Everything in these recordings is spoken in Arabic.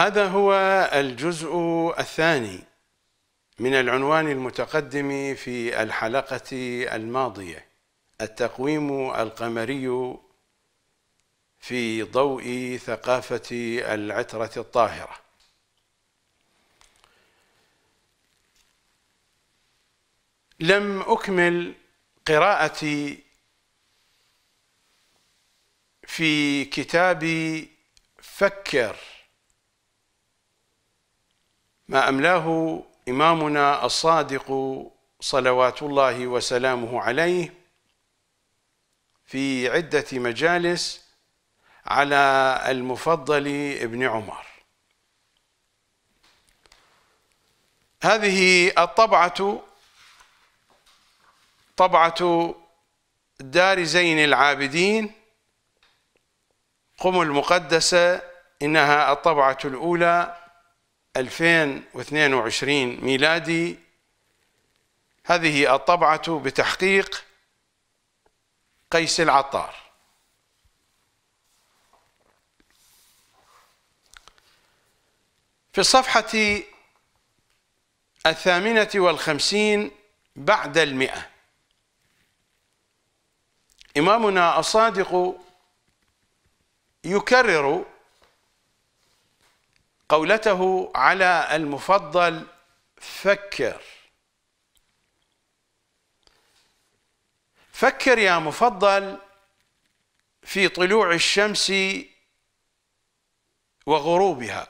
هذا هو الجزء الثاني من العنوان المتقدم في الحلقة الماضية التقويم القمري في ضوء ثقافة العترة الطاهرة لم أكمل قراءتي في كتاب فكر ما املاه امامنا الصادق صلوات الله وسلامه عليه في عده مجالس على المفضل ابن عمر هذه الطبعه طبعه دار زين العابدين قم المقدسه انها الطبعه الاولى 2022 ميلادي هذه الطبعة بتحقيق قيس العطار في الصفحة الثامنة والخمسين بعد المئة إمامنا الصادق يكرر قولته على المفضل فكر فكر يا مفضل في طلوع الشمس وغروبها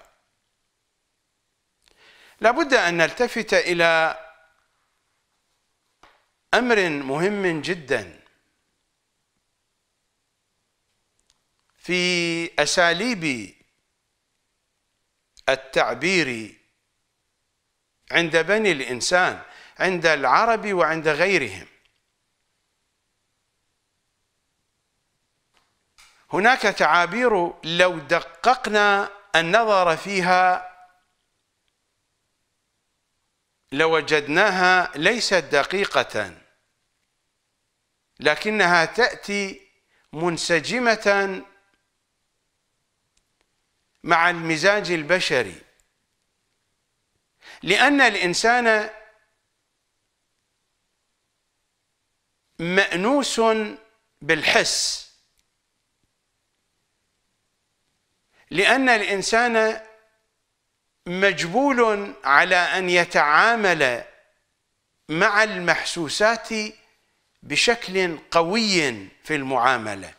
لابد ان نلتفت الى امر مهم جدا في اساليب التعبيري عند بني الإنسان عند العرب وعند غيرهم هناك تعابير لو دققنا النظر فيها لوجدناها ليست دقيقة لكنها تأتي منسجمة مع المزاج البشري لأن الإنسان مأنوس بالحس لأن الإنسان مجبول على أن يتعامل مع المحسوسات بشكل قوي في المعامله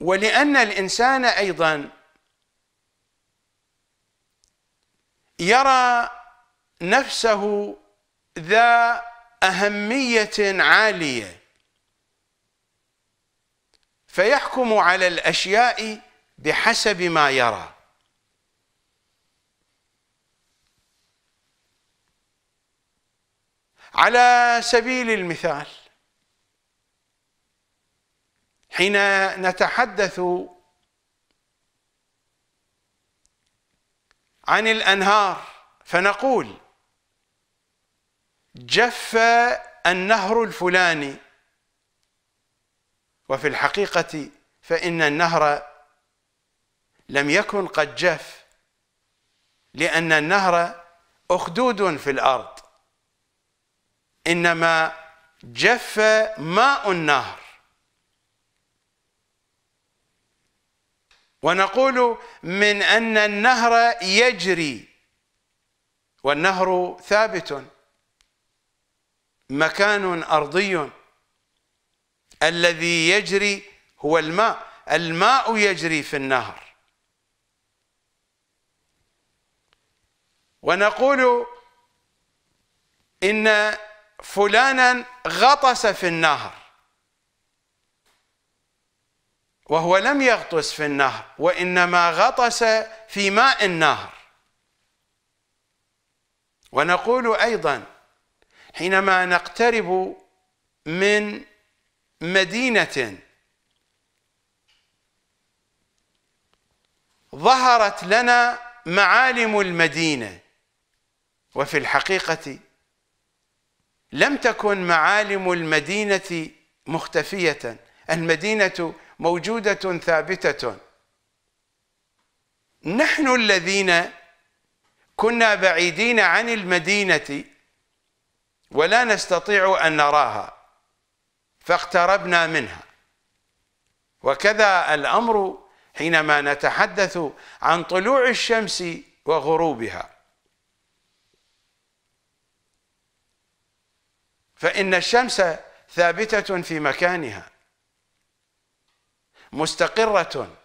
ولأن الإنسان أيضا يرى نفسه ذا أهمية عالية فيحكم على الأشياء بحسب ما يرى على سبيل المثال حين نتحدث عن الانهار فنقول جف النهر الفلاني وفي الحقيقه فان النهر لم يكن قد جف لان النهر اخدود في الارض انما جف ماء النهر ونقول من أن النهر يجري والنهر ثابت مكان أرضي الذي يجري هو الماء الماء يجري في النهر ونقول إن فلانا غطس في النهر وهو لم يغطس في النهر وإنما غطس في ماء النهر ونقول أيضا حينما نقترب من مدينة ظهرت لنا معالم المدينة وفي الحقيقة لم تكن معالم المدينة مختفية المدينة موجودة ثابتة نحن الذين كنا بعيدين عن المدينة ولا نستطيع أن نراها فاقتربنا منها وكذا الأمر حينما نتحدث عن طلوع الشمس وغروبها فإن الشمس ثابتة في مكانها مستقرة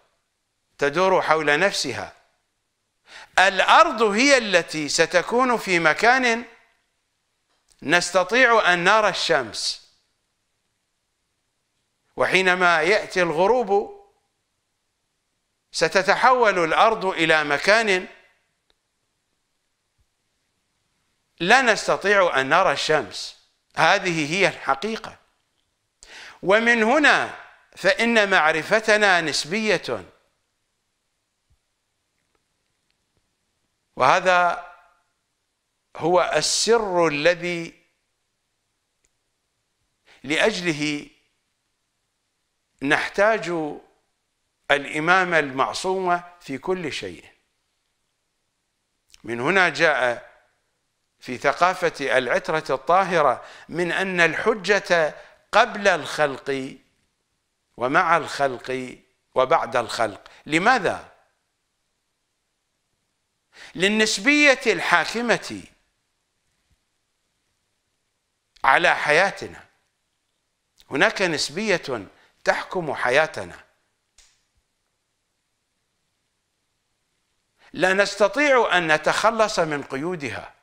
تدور حول نفسها الأرض هي التي ستكون في مكان نستطيع أن نرى الشمس وحينما يأتي الغروب ستتحول الأرض إلى مكان لا نستطيع أن نرى الشمس هذه هي الحقيقة ومن هنا فإن معرفتنا نسبية وهذا هو السر الذي لأجله نحتاج الإمامة المعصومة في كل شيء من هنا جاء في ثقافة العترة الطاهرة من أن الحجة قبل الخلق ومع الخلق وبعد الخلق لماذا للنسبيه الحاكمه على حياتنا هناك نسبيه تحكم حياتنا لا نستطيع ان نتخلص من قيودها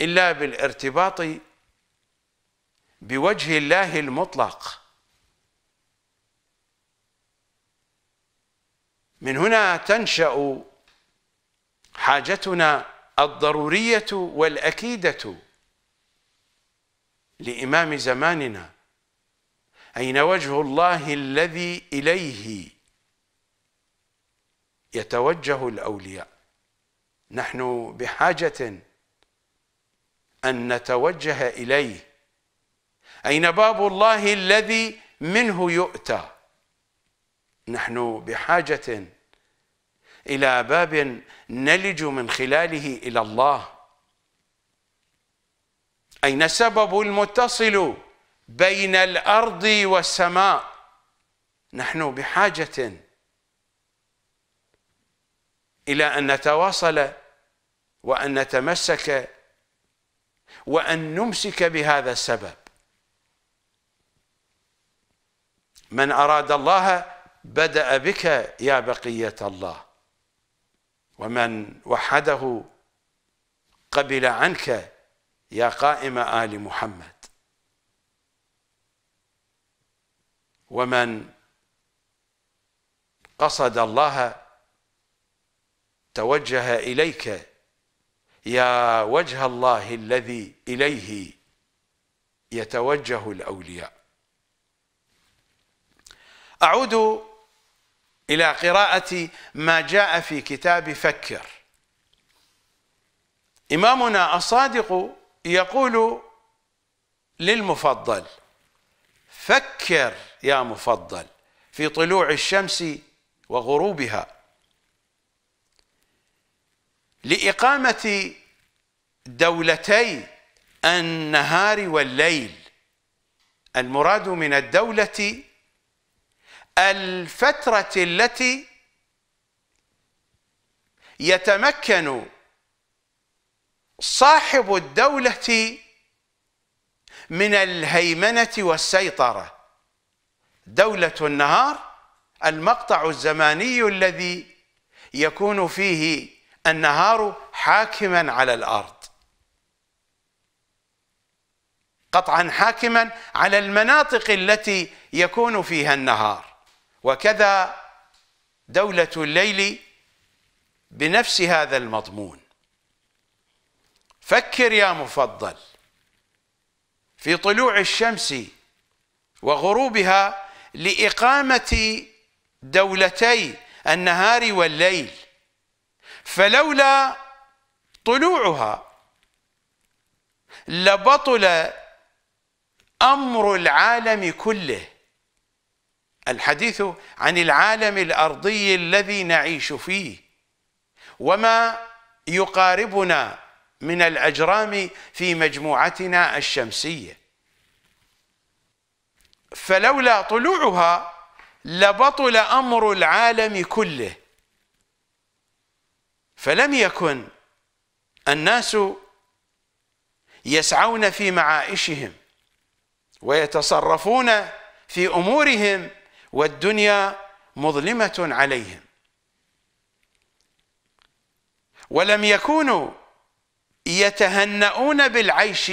الا بالارتباط بوجه الله المطلق من هنا تنشأ حاجتنا الضرورية والأكيدة لإمام زماننا أين وجه الله الذي إليه يتوجه الأولياء نحن بحاجة أن نتوجه إليه أين باب الله الذي منه يؤتى نحن بحاجة إلى باب نلج من خلاله إلى الله أين السبب المتصل بين الأرض والسماء نحن بحاجة إلى أن نتواصل وأن نتمسك وأن نمسك بهذا السبب من أراد الله بدأ بك يا بقية الله ومن وحده قبل عنك يا قائم آل محمد ومن قصد الله توجه إليك يا وجه الله الذي إليه يتوجه الأولياء أعود إلى قراءة ما جاء في كتاب فكر إمامنا الصادق يقول للمفضل فكر يا مفضل في طلوع الشمس وغروبها لإقامة دولتي النهار والليل المراد من الدولة الفترة التي يتمكن صاحب الدولة من الهيمنة والسيطرة دولة النهار المقطع الزماني الذي يكون فيه النهار حاكما على الأرض قطعا حاكما على المناطق التي يكون فيها النهار وكذا دولة الليل بنفس هذا المضمون فكر يا مفضل في طلوع الشمس وغروبها لإقامة دولتي النهار والليل فلولا طلوعها لبطل أمر العالم كله الحديث عن العالم الارضي الذي نعيش فيه وما يقاربنا من الاجرام في مجموعتنا الشمسيه فلولا طلوعها لبطل امر العالم كله فلم يكن الناس يسعون في معائشهم ويتصرفون في امورهم والدنيا مظلمة عليهم ولم يكونوا يتهنؤون بالعيش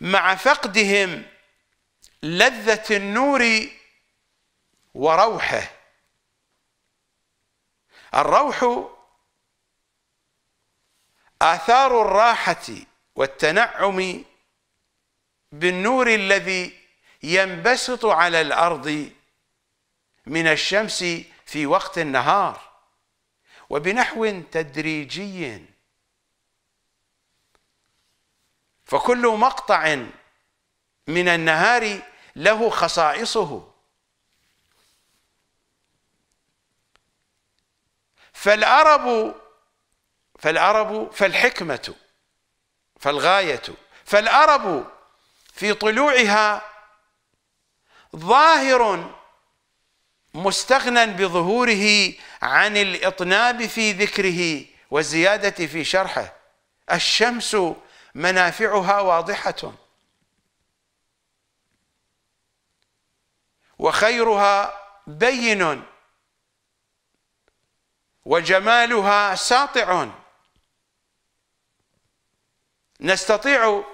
مع فقدهم لذة النور وروحه الروح آثار الراحة والتنعم بالنور الذي ينبسط على الأرض من الشمس في وقت النهار وبنحو تدريجي فكل مقطع من النهار له خصائصه فالعرب فالعرب فالحكمة فالغاية فالعرب في طلوعها ظاهر مستغنى بظهوره عن الاطناب في ذكره والزياده في شرحه الشمس منافعها واضحه وخيرها بين وجمالها ساطع نستطيع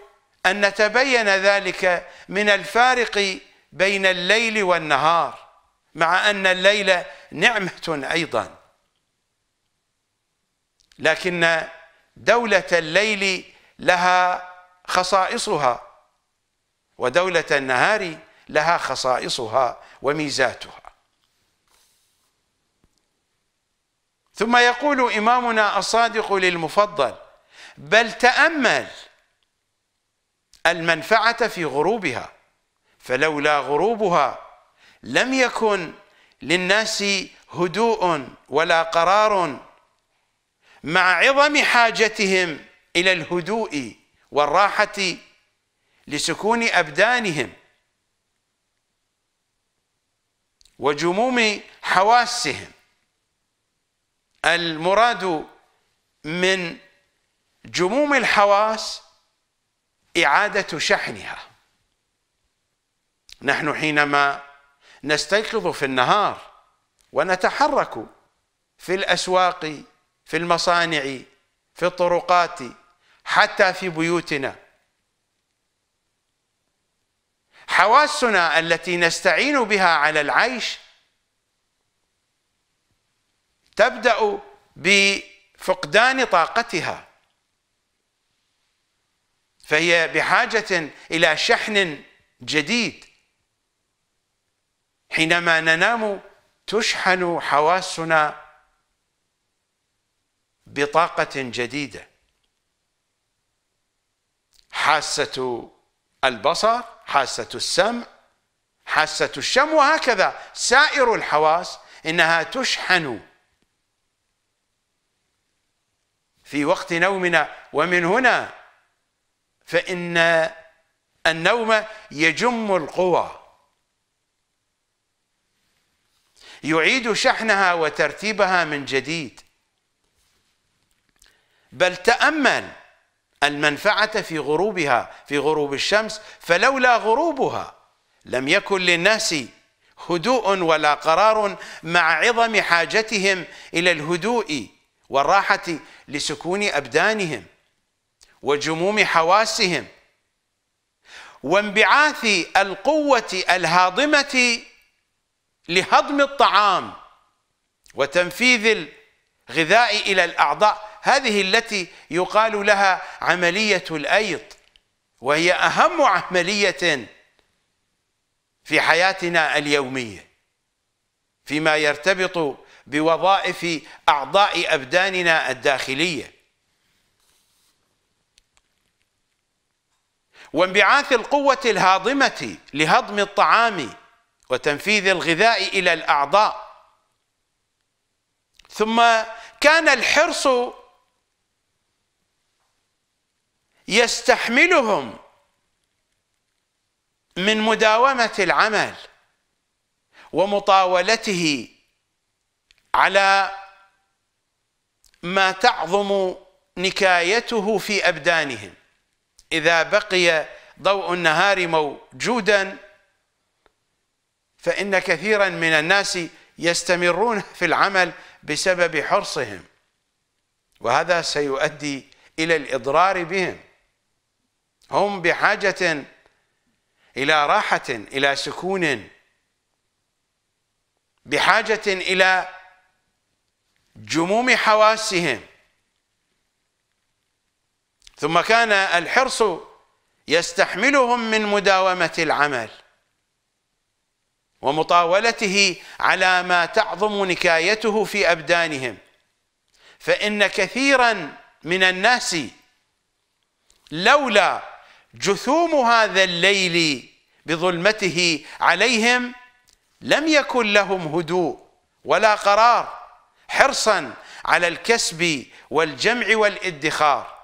ان نتبين ذلك من الفارق بين الليل والنهار مع أن الليل نعمة أيضا لكن دولة الليل لها خصائصها ودولة النهار لها خصائصها وميزاتها ثم يقول إمامنا الصادق للمفضل بل تأمل المنفعة في غروبها فلولا غروبها لم يكن للناس هدوء ولا قرار مع عظم حاجتهم إلى الهدوء والراحة لسكون أبدانهم وجموم حواسهم المراد من جموم الحواس إعادة شحنها نحن حينما نستيقظ في النهار ونتحرك في الأسواق في المصانع في الطرقات حتى في بيوتنا حواسنا التي نستعين بها على العيش تبدأ بفقدان طاقتها فهي بحاجة إلى شحن جديد حينما ننام تشحن حواسنا بطاقة جديدة حاسة البصر حاسة السمع حاسة الشم وهكذا سائر الحواس إنها تشحن في وقت نومنا ومن هنا فإن النوم يجم القوى يعيد شحنها وترتيبها من جديد بل تأمل المنفعة في غروبها في غروب الشمس فلولا غروبها لم يكن للناس هدوء ولا قرار مع عظم حاجتهم إلى الهدوء والراحة لسكون أبدانهم وجموم حواسهم وانبعاث القوة الهاضمة لهضم الطعام وتنفيذ الغذاء إلى الأعضاء هذه التي يقال لها عملية الأيض وهي أهم عملية في حياتنا اليومية فيما يرتبط بوظائف أعضاء أبداننا الداخلية وانبعاث القوة الهاضمة لهضم الطعام وتنفيذ الغذاء إلى الأعضاء ثم كان الحرص يستحملهم من مداومة العمل ومطاولته على ما تعظم نكايته في أبدانهم إذا بقي ضوء النهار موجوداً فإن كثيرا من الناس يستمرون في العمل بسبب حرصهم وهذا سيؤدي إلى الإضرار بهم هم بحاجة إلى راحة إلى سكون بحاجة إلى جموم حواسهم ثم كان الحرص يستحملهم من مداومة العمل ومطاولته على ما تعظم نكايته في أبدانهم فإن كثيرا من الناس لولا جثوم هذا الليل بظلمته عليهم لم يكن لهم هدوء ولا قرار حرصا على الكسب والجمع والادخار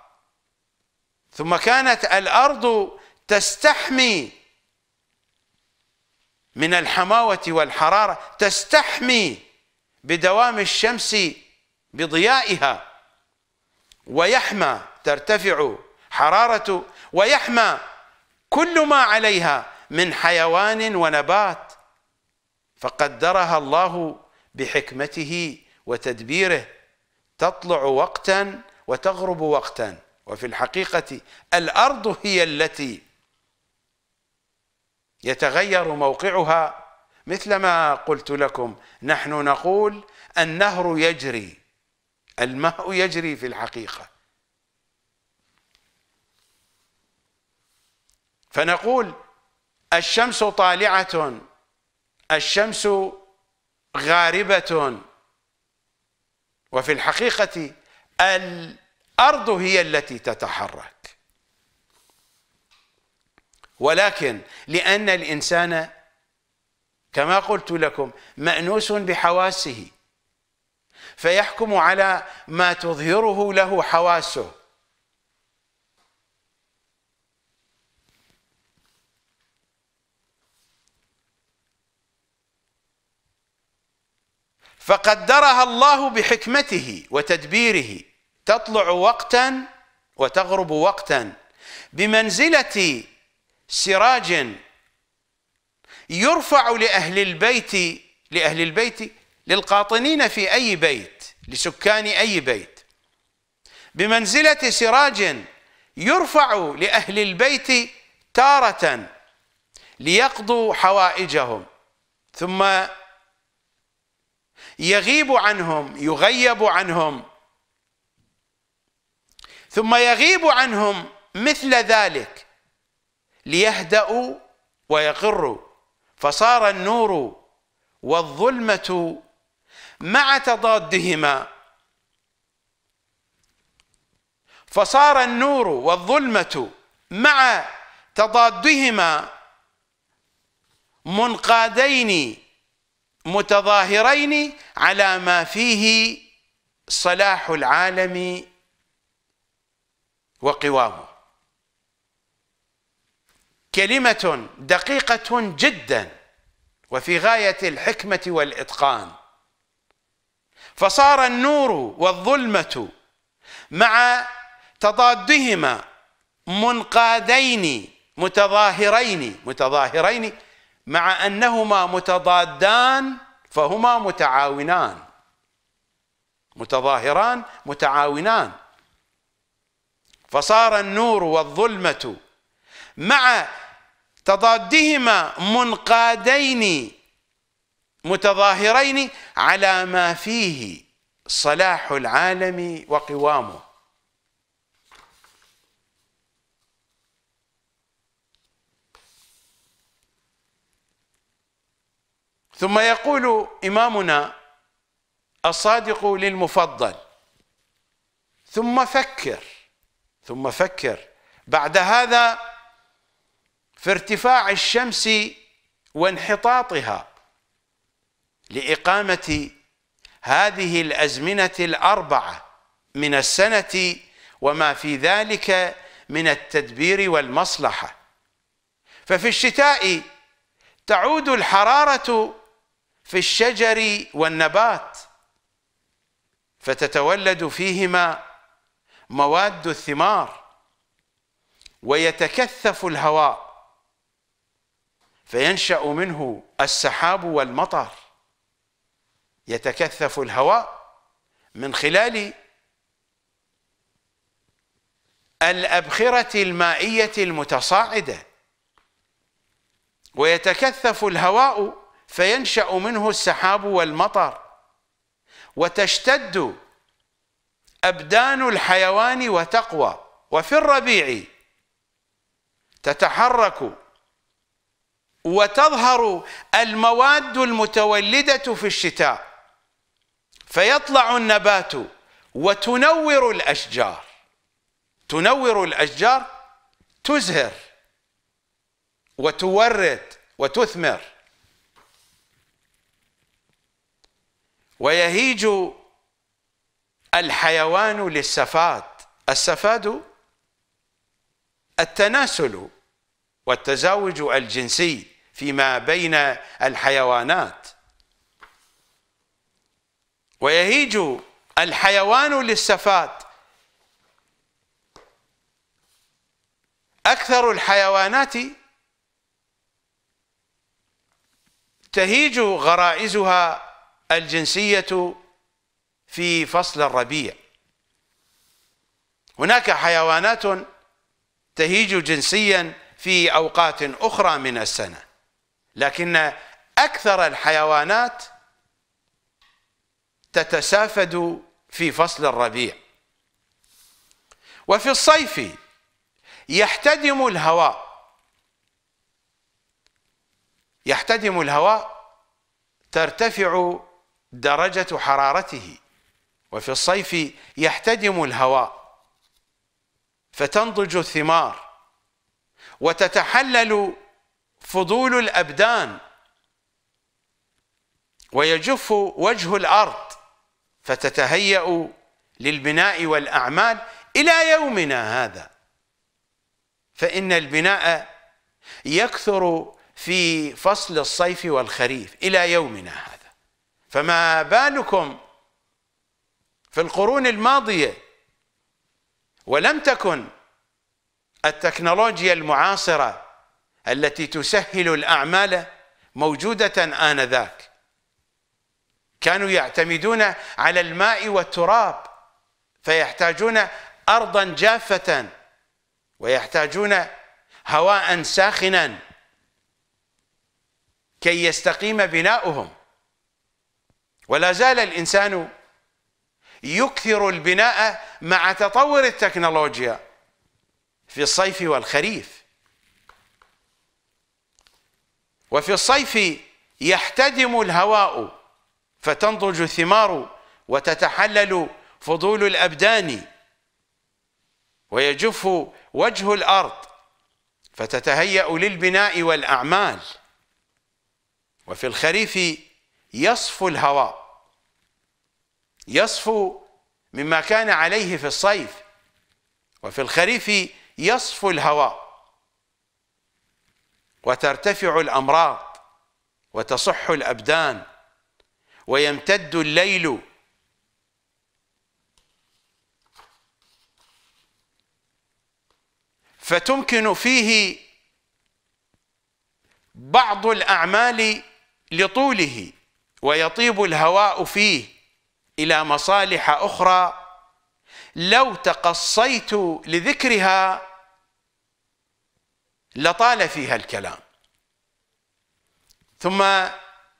ثم كانت الارض تستحمي من الحماوة والحرارة تستحمي بدوام الشمس بضيائها ويحمى ترتفع حرارة ويحمى كل ما عليها من حيوان ونبات فقدرها الله بحكمته وتدبيره تطلع وقتا وتغرب وقتا وفي الحقيقة الأرض هي التي يتغير موقعها مثلما قلت لكم نحن نقول النهر يجري الماء يجري في الحقيقه فنقول الشمس طالعه الشمس غاربه وفي الحقيقه الارض هي التي تتحرك ولكن لأن الإنسان كما قلت لكم مأنوس بحواسه فيحكم على ما تظهره له حواسه فقدرها الله بحكمته وتدبيره تطلع وقتا وتغرب وقتا بمنزله سراجا يرفع لأهل البيت لأهل البيت للقاطنين في أي بيت لسكان أي بيت بمنزلة سراج يرفع لأهل البيت تارة ليقضوا حوائجهم ثم يغيب عنهم يغيب عنهم ثم يغيب عنهم مثل ذلك ليهدأوا ويقروا فصار النور والظلمة مع تضادهما فصار النور والظلمة مع تضادهما منقادين متظاهرين على ما فيه صلاح العالم وقوامه كلمة دقيقة جدا وفي غاية الحكمة والإتقان فصار النور والظلمة مع تضادهما منقادين متظاهرين متظاهرين مع أنهما متضادان فهما متعاونان متظاهران متعاونان فصار النور والظلمة مع تضادهما منقادين متظاهرين على ما فيه صلاح العالم وقوامه ثم يقول إمامنا الصادق للمفضل ثم فكر ثم فكر بعد هذا في ارتفاع الشمس وانحطاطها لإقامة هذه الأزمنة الأربعة من السنة وما في ذلك من التدبير والمصلحة ففي الشتاء تعود الحرارة في الشجر والنبات فتتولد فيهما مواد الثمار ويتكثف الهواء فينشا منه السحاب والمطر يتكثف الهواء من خلال الابخره المائيه المتصاعده ويتكثف الهواء فينشا منه السحاب والمطر وتشتد ابدان الحيوان وتقوى وفي الربيع تتحرك وتظهر المواد المتولده في الشتاء فيطلع النبات وتنور الاشجار تنور الاشجار تزهر وتورد وتثمر ويهيج الحيوان للسفاد السفاد التناسل والتزاوج الجنسي فيما بين الحيوانات ويهيج الحيوان للسفات أكثر الحيوانات تهيج غرائزها الجنسية في فصل الربيع هناك حيوانات تهيج جنسيا في أوقات أخرى من السنة لكن أكثر الحيوانات تتسافد في فصل الربيع وفي الصيف يحتدم الهواء يحتدم الهواء ترتفع درجة حرارته وفي الصيف يحتدم الهواء فتنضج الثمار وتتحلل فضول الابدان ويجف وجه الارض فتتهيا للبناء والاعمال الى يومنا هذا فان البناء يكثر في فصل الصيف والخريف الى يومنا هذا فما بالكم في القرون الماضيه ولم تكن التكنولوجيا المعاصرة التي تسهل الأعمال موجودة آنذاك كانوا يعتمدون على الماء والتراب فيحتاجون أرضا جافة ويحتاجون هواء ساخنا كي يستقيم بناؤهم ولا زال الإنسان يكثر البناء مع تطور التكنولوجيا في الصيف والخريف وفي الصيف يحتدم الهواء فتنضج الثمار وتتحلل فضول الأبدان ويجف وجه الأرض فتتهيأ للبناء والأعمال وفي الخريف يصفو الهواء يصفو مما كان عليه في الصيف وفي الخريف يصفو الهواء وترتفع الأمراض وتصح الأبدان ويمتد الليل فتمكن فيه بعض الأعمال لطوله ويطيب الهواء فيه إلى مصالح أخرى لو تقصيت لذكرها لطال فيها الكلام ثم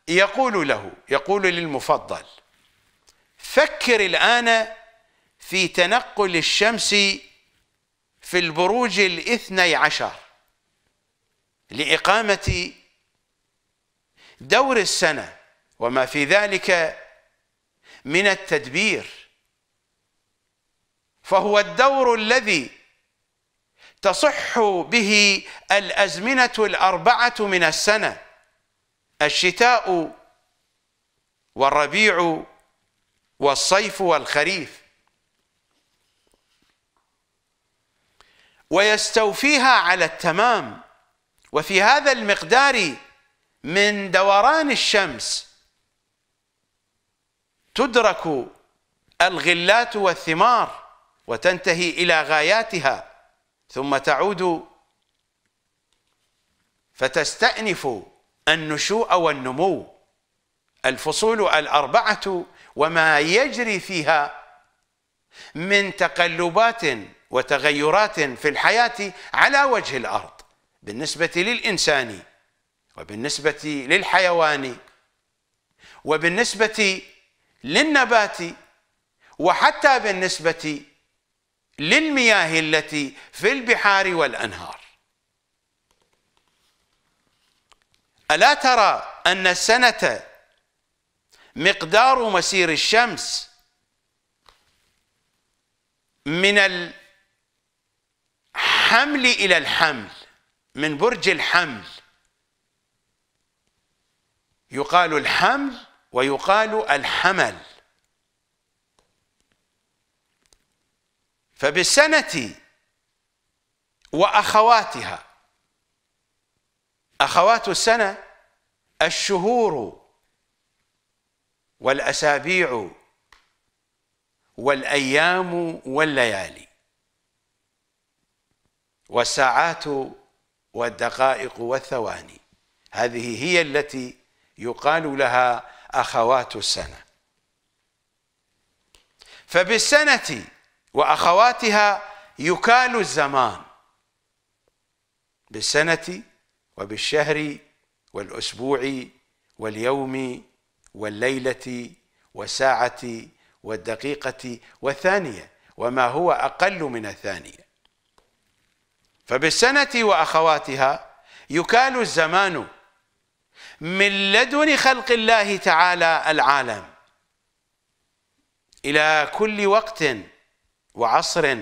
يقول له يقول للمفضل فكر الآن في تنقل الشمس في البروج الاثني عشر لإقامة دور السنة وما في ذلك من التدبير فهو الدور الذي تصح به الازمنه الاربعه من السنه الشتاء والربيع والصيف والخريف ويستوفيها على التمام وفي هذا المقدار من دوران الشمس تدرك الغلات والثمار وتنتهي الى غاياتها ثم تعود فتستأنف النشوء والنمو الفصول الأربعة وما يجري فيها من تقلبات وتغيرات في الحياة على وجه الأرض بالنسبة للإنسان وبالنسبة للحيوان وبالنسبة للنبات وحتى بالنسبة للمياه التي في البحار والأنهار ألا ترى أن السنة مقدار مسير الشمس من الحمل إلى الحمل من برج الحمل يقال الحمل ويقال الحمل فبالسنة وأخواتها أخوات السنة الشهور والأسابيع والأيام والليالي والساعات والدقائق والثواني هذه هي التي يقال لها أخوات السنة فبالسنة وأخواتها يكال الزمان بالسنة وبالشهر والأسبوع واليوم والليلة والساعة والدقيقة والثانية وما هو أقل من الثانية فبالسنة وأخواتها يكال الزمان من لدن خلق الله تعالى العالم إلى كل وقت وعصر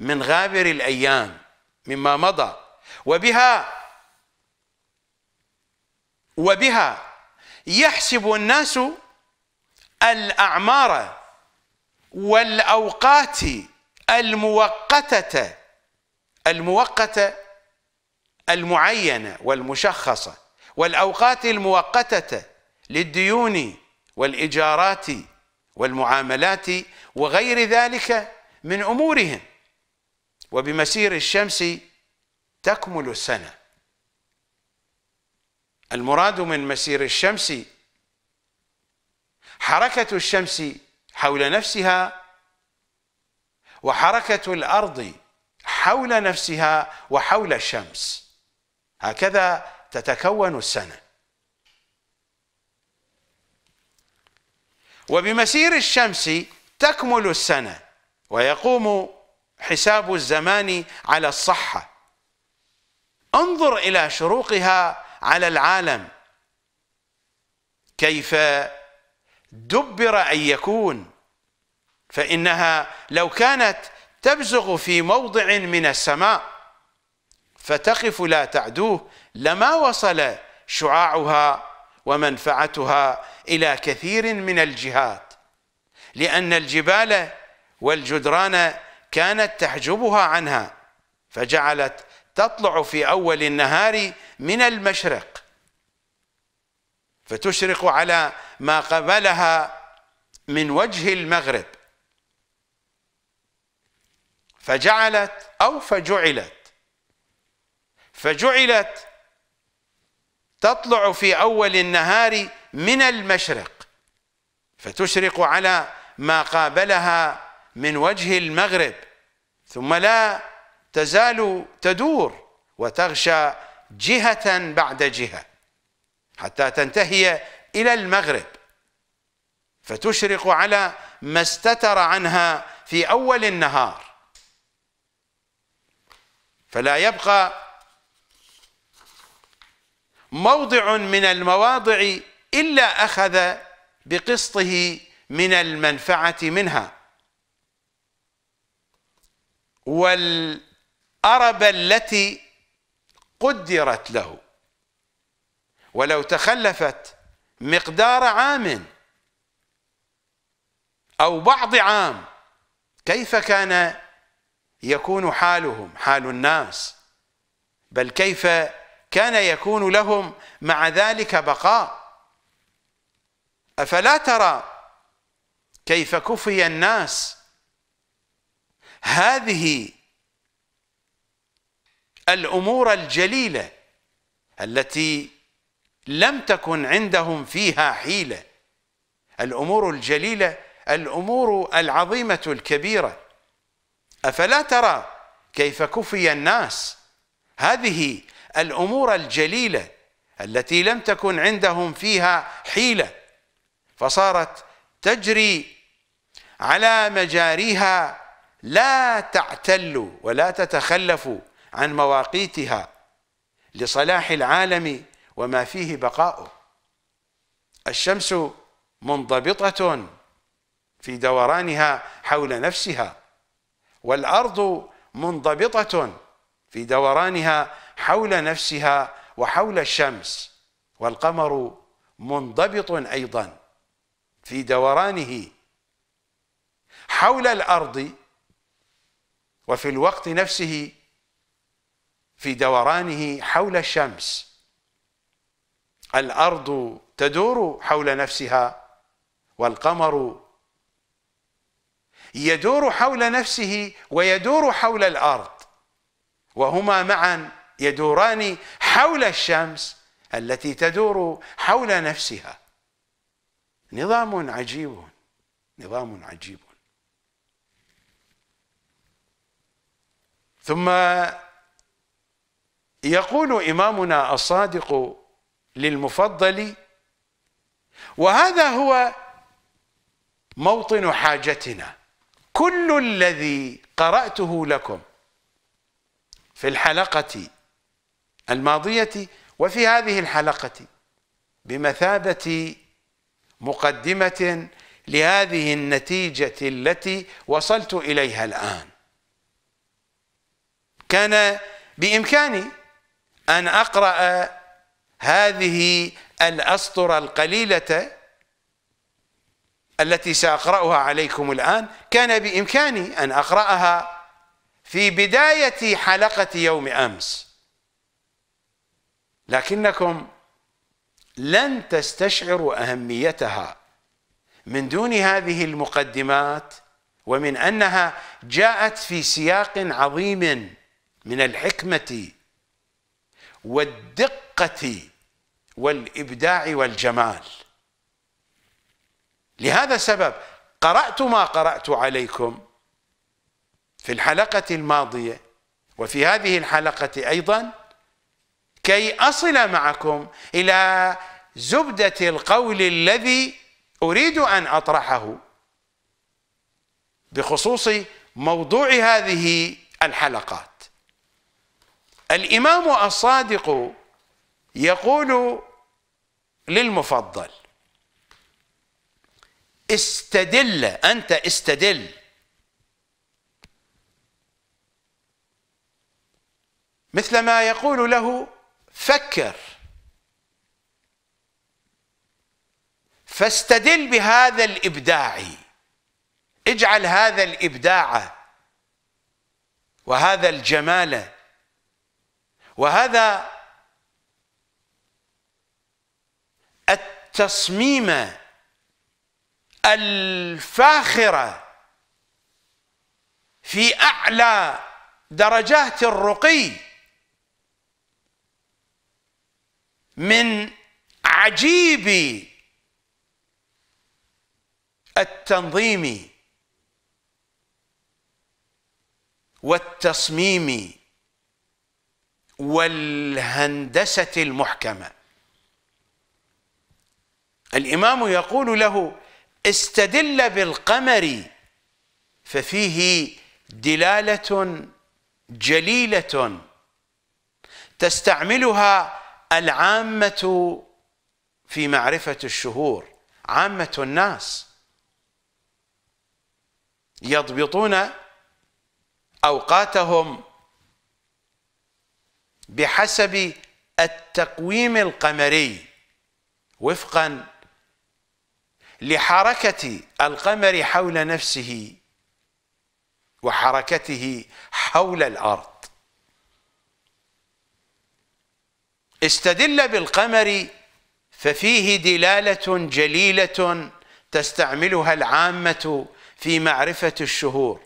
من غابر الايام مما مضى وبها وبها يحسب الناس الاعمار والاوقات المؤقته المؤقته المعينه والمشخصه والاوقات المؤقته للديون والاجارات والمعاملات وغير ذلك من أمورهم وبمسير الشمس تكمل السنة المراد من مسير الشمس حركة الشمس حول نفسها وحركة الأرض حول نفسها وحول الشمس هكذا تتكون السنة وبمسير الشمس تكمل السنة ويقوم حساب الزمان على الصحة انظر إلى شروقها على العالم كيف دبر أن يكون فإنها لو كانت تبزغ في موضع من السماء فتقف لا تعدوه لما وصل شعاعها ومنفعتها إلى كثير من الجهات لأن الجبال والجدران كانت تحجبها عنها فجعلت تطلع في أول النهار من المشرق فتشرق على ما قبلها من وجه المغرب فجعلت أو فجعلت فجعلت تطلع في أول النهار من المشرق فتشرق على ما قابلها من وجه المغرب ثم لا تزال تدور وتغشى جهة بعد جهة حتى تنتهي إلى المغرب فتشرق على ما استتر عنها في أول النهار فلا يبقى موضع من المواضع إلا أخذ بقسطه من المنفعة منها والأربة التي قدرت له ولو تخلفت مقدار عام أو بعض عام كيف كان يكون حالهم حال الناس بل كيف كان يكون لهم مع ذلك بقاء أفلا ترى كيف كفي الناس هذه الامور الجليله التي لم تكن عندهم فيها حيله الامور الجليله الامور العظيمه الكبيره افلا ترى كيف كفي الناس هذه الامور الجليله التي لم تكن عندهم فيها حيله فصارت تجري على مجاريها لا تعتلوا ولا تتخلفوا عن مواقيتها لصلاح العالم وما فيه بقاؤه الشمس منضبطة في دورانها حول نفسها والأرض منضبطة في دورانها حول نفسها وحول الشمس والقمر منضبط أيضا في دورانه حول الأرض وفي الوقت نفسه في دورانه حول الشمس الارض تدور حول نفسها والقمر يدور حول نفسه ويدور حول الارض وهما معا يدوران حول الشمس التي تدور حول نفسها نظام عجيب نظام عجيب ثم يقول إمامنا الصادق للمفضل وهذا هو موطن حاجتنا كل الذي قرأته لكم في الحلقة الماضية وفي هذه الحلقة بمثابة مقدمة لهذه النتيجة التي وصلت إليها الآن كان بإمكاني أن أقرأ هذه الأسطر القليلة التي سأقرأها عليكم الآن كان بإمكاني أن أقرأها في بداية حلقة يوم أمس لكنكم لن تستشعروا أهميتها من دون هذه المقدمات ومن أنها جاءت في سياق عظيم من الحكمه والدقه والابداع والجمال لهذا السبب قرات ما قرات عليكم في الحلقه الماضيه وفي هذه الحلقه ايضا كي اصل معكم الى زبده القول الذي اريد ان اطرحه بخصوص موضوع هذه الحلقات الإمام الصادق يقول للمفضل استدل أنت استدل مثل ما يقول له فكر فاستدل بهذا الإبداع اجعل هذا الإبداع وهذا الجمال وهذا التصميم الفاخره في اعلى درجات الرقي من عجيب التنظيم والتصميم والهندسة المحكمة الإمام يقول له استدل بالقمر ففيه دلالة جليلة تستعملها العامة في معرفة الشهور عامة الناس يضبطون أوقاتهم بحسب التقويم القمري وفقا لحركة القمر حول نفسه وحركته حول الأرض استدل بالقمر ففيه دلالة جليلة تستعملها العامة في معرفة الشهور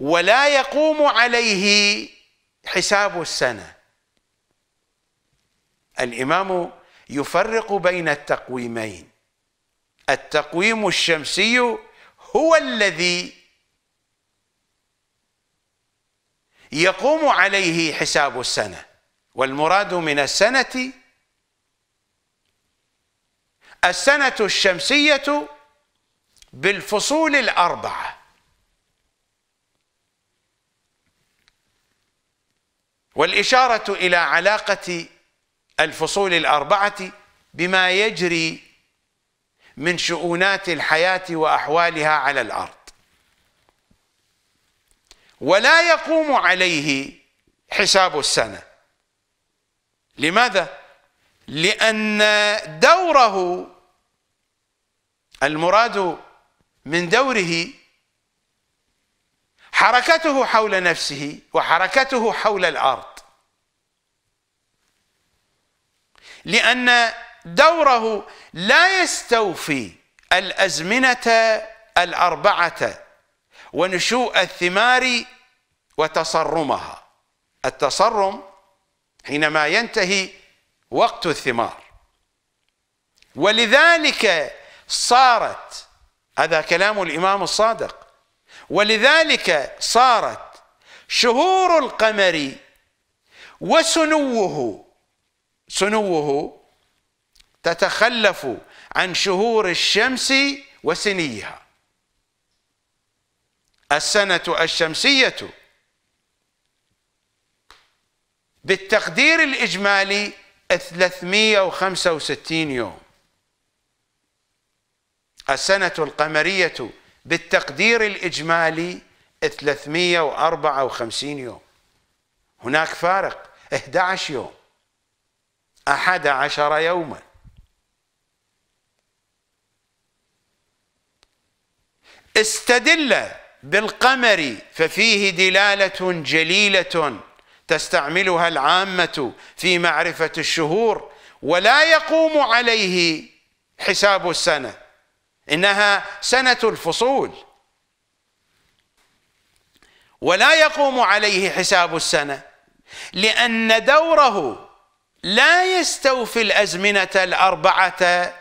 ولا يقوم عليه حساب السنه الامام يفرق بين التقويمين التقويم الشمسي هو الذي يقوم عليه حساب السنه والمراد من السنه السنه الشمسيه بالفصول الاربعه والاشاره الى علاقه الفصول الأربعة بما يجري من شؤونات الحياة وأحوالها على الأرض ولا يقوم عليه حساب السنة لماذا؟ لأن دوره المراد من دوره حركته حول نفسه وحركته حول الأرض لأن دوره لا يستوفي الأزمنة الأربعة ونشوء الثمار وتصرمها التصرم حينما ينتهي وقت الثمار ولذلك صارت هذا كلام الإمام الصادق ولذلك صارت شهور القمر وسنوه سنوه تتخلف عن شهور الشمس وسنيها السنة الشمسية بالتقدير الإجمالي 365 يوم السنة القمرية بالتقدير الإجمالي 354 يوم هناك فارق 11 يوم أحد عشر يوما استدل بالقمر ففيه دلالة جليلة تستعملها العامة في معرفة الشهور ولا يقوم عليه حساب السنة إنها سنة الفصول ولا يقوم عليه حساب السنة لأن دوره لا يستوفي الأزمنة الأربعة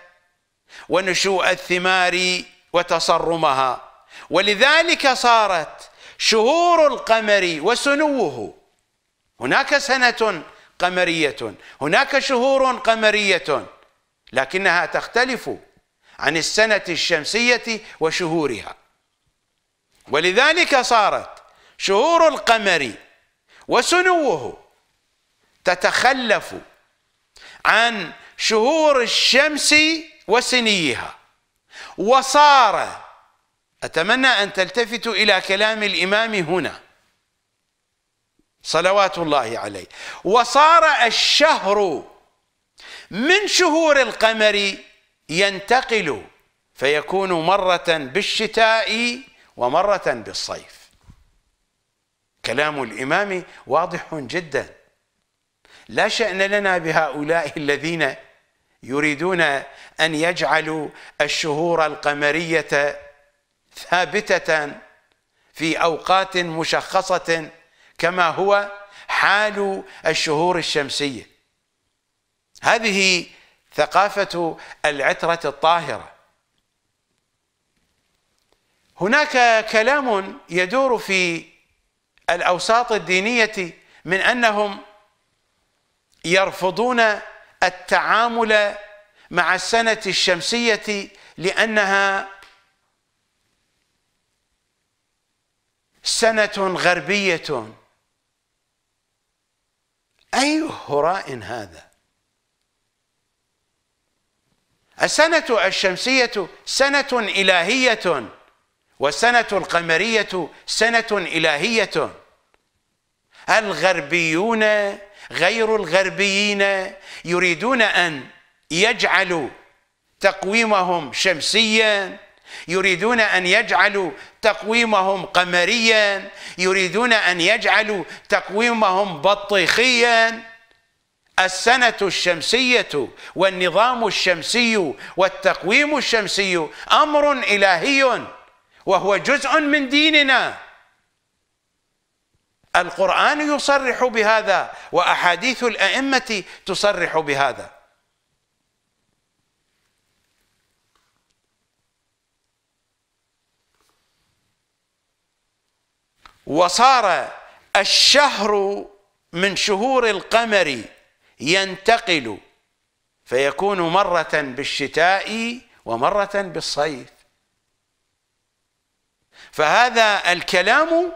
ونشوء الثمار وتصرمها ولذلك صارت شهور القمر وسنوه هناك سنة قمرية هناك شهور قمرية لكنها تختلف عن السنة الشمسية وشهورها ولذلك صارت شهور القمر وسنوه تتخلف عن شهور الشمس وسنيها وصار أتمنى أن تلتفتوا إلى كلام الإمام هنا صلوات الله عليه وصار الشهر من شهور القمر ينتقل فيكون مرة بالشتاء ومرة بالصيف كلام الإمام واضح جدا لا شأن لنا بهؤلاء الذين يريدون أن يجعلوا الشهور القمرية ثابتة في أوقات مشخصة كما هو حال الشهور الشمسية هذه ثقافة العترة الطاهرة هناك كلام يدور في الأوساط الدينية من أنهم يرفضون التعامل مع السنة الشمسية لأنها سنة غربية أي هراء هذا السنة الشمسية سنة إلهية والسنة القمرية سنة إلهية الغربيون غير الغربيين يريدون أن يجعلوا تقويمهم شمسيا يريدون أن يجعلوا تقويمهم قمريا يريدون أن يجعلوا تقويمهم بطيخيا السنة الشمسية والنظام الشمسي والتقويم الشمسي أمر إلهي وهو جزء من ديننا القرآن يصرح بهذا وأحاديث الأئمة تصرح بهذا وصار الشهر من شهور القمر ينتقل فيكون مرة بالشتاء ومرة بالصيف فهذا الكلام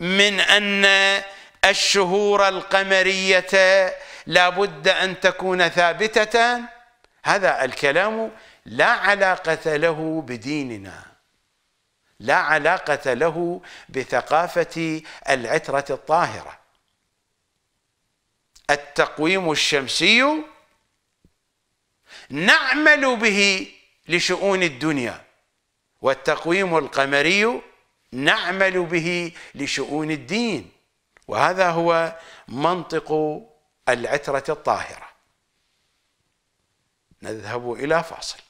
من أن الشهور القمرية لابد أن تكون ثابتة هذا الكلام لا علاقة له بديننا لا علاقة له بثقافة العترة الطاهرة التقويم الشمسي نعمل به لشؤون الدنيا والتقويم القمري نعمل به لشؤون الدين وهذا هو منطق العترة الطاهرة نذهب إلى فاصل